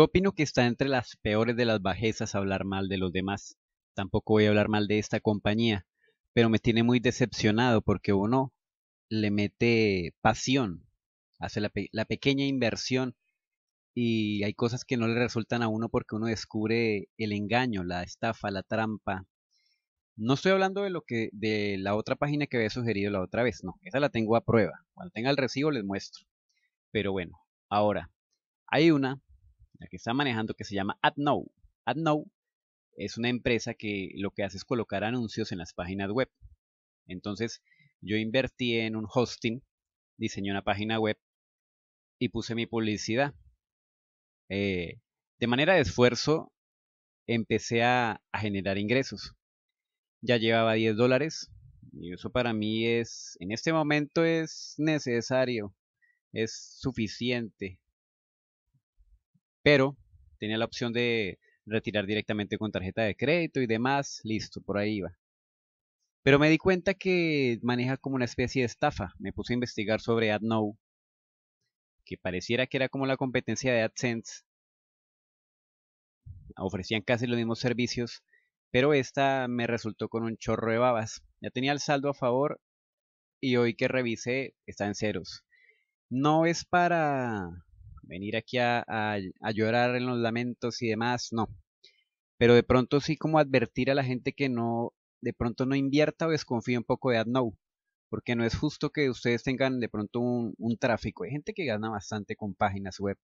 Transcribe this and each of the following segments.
Yo opino que está entre las peores de las bajezas hablar mal de los demás. Tampoco voy a hablar mal de esta compañía, pero me tiene muy decepcionado porque uno le mete pasión, hace la, la pequeña inversión y hay cosas que no le resultan a uno porque uno descubre el engaño, la estafa, la trampa. No estoy hablando de lo que de la otra página que había sugerido la otra vez, no, esa la tengo a prueba. Cuando tenga el recibo les muestro. Pero bueno, ahora hay una la que está manejando, que se llama AdNow. AdNow es una empresa que lo que hace es colocar anuncios en las páginas web. Entonces, yo invertí en un hosting, diseñé una página web y puse mi publicidad. Eh, de manera de esfuerzo, empecé a, a generar ingresos. Ya llevaba 10 dólares y eso para mí es, en este momento es necesario, es suficiente pero tenía la opción de retirar directamente con tarjeta de crédito y demás, listo, por ahí iba. Pero me di cuenta que maneja como una especie de estafa. Me puse a investigar sobre AdNow, que pareciera que era como la competencia de AdSense. Ofrecían casi los mismos servicios, pero esta me resultó con un chorro de babas. Ya tenía el saldo a favor y hoy que revisé está en ceros. No es para venir aquí a, llorar en los lamentos y demás, no. Pero de pronto sí como advertir a la gente que no, de pronto no invierta o desconfíe un poco de AdNow, porque no es justo que ustedes tengan de pronto un, un tráfico. Hay gente que gana bastante con páginas web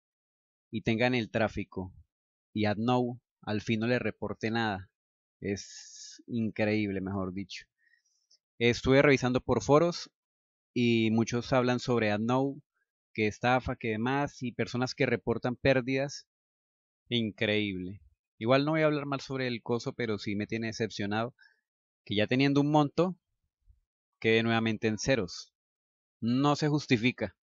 y tengan el tráfico y AdNow al fin no le reporte nada. Es increíble, mejor dicho. Estuve revisando por foros y muchos hablan sobre AdNow, que estafa, que demás, y personas que reportan pérdidas. Increíble. Igual no voy a hablar mal sobre el coso, pero sí me tiene decepcionado que ya teniendo un monto, quede nuevamente en ceros. No se justifica.